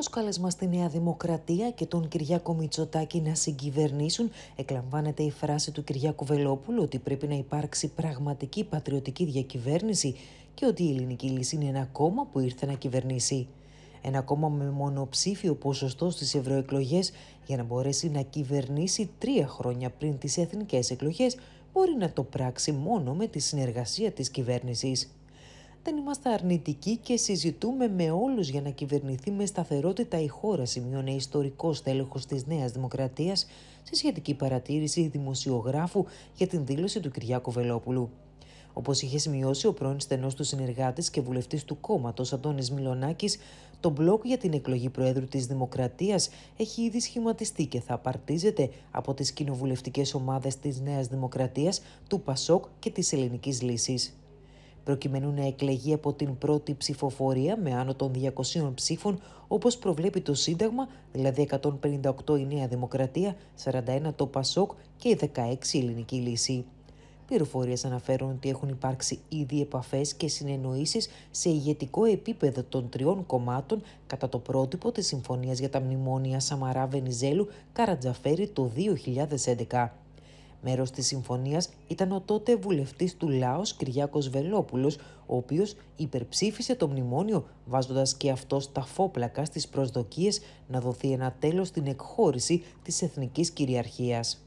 Ω κάλεσμα στη Νέα Δημοκρατία και τον Κυριάκο Μητσοτάκη να συγκυβερνήσουν, εκλαμβάνεται η φράση του Κυριάκου Βελόπουλου ότι πρέπει να υπάρξει πραγματική πατριωτική διακυβέρνηση και ότι η ελληνική λύση είναι ένα κόμμα που ήρθε να κυβερνήσει. Ένα κόμμα με μονοψήφιο ποσοστό στις ευρωεκλογές για να μπορέσει να κυβερνήσει τρία χρόνια πριν τις εθνικές εκλογές, μπορεί να το πράξει μόνο με τη συνεργασία της κυβέρνησης δεν είμαστε αρνητικοί και συζητούμε με όλους για να κυβερνηθεί με σταθερότητα η χώρα, σημειώνει ιστορικός τέλεχο της Νέας Δημοκρατίας σε σχετική παρατήρηση δημοσιογράφου για την δήλωση του Κυριάκου Βελόπουλου. Όπως είχε σημειώσει ο πρώην στενός του συνεργάτης και βουλευτής του κόμματος Αντώνης Μιλονάκη, το μπλοκ για την εκλογή Προέδρου της Δημοκρατίας έχει ήδη σχηματιστεί και θα απαρτίζεται από τις κοινοβουλευτικές ομάδες της Νέας Δημοκρατίας, του ΠΑΣΟΚ και της Ελληνικής Λύσης προκειμένου να εκλεγεί από την πρώτη ψηφοφορία με άνω των 200 ψήφων, όπως προβλέπει το Σύνταγμα, δηλαδή 158 η Νέα Δημοκρατία, 41 το ΠΑΣΟΚ και 16 η Ελληνική Λύση. Πληροφορίες αναφέρουν ότι έχουν υπάρξει ήδη επαφές και συνεννοήσεις σε ηγετικό επίπεδο των τριών κομμάτων κατά το πρότυπο της Συμφωνίας για τα Μνημόνια Σαμαρά Βενιζέλου Καρατζαφέρη το 2011. Μέρος της συμφωνίας ήταν ο τότε βουλευτής του Λάος Κυριάκος Βελόπουλος, ο οποίος υπερψήφισε το μνημόνιο βάζοντας και αυτός τα φόπλακα στις προσδοκίες να δοθεί ένα τέλος στην εκχώρηση της εθνικής κυριαρχίας.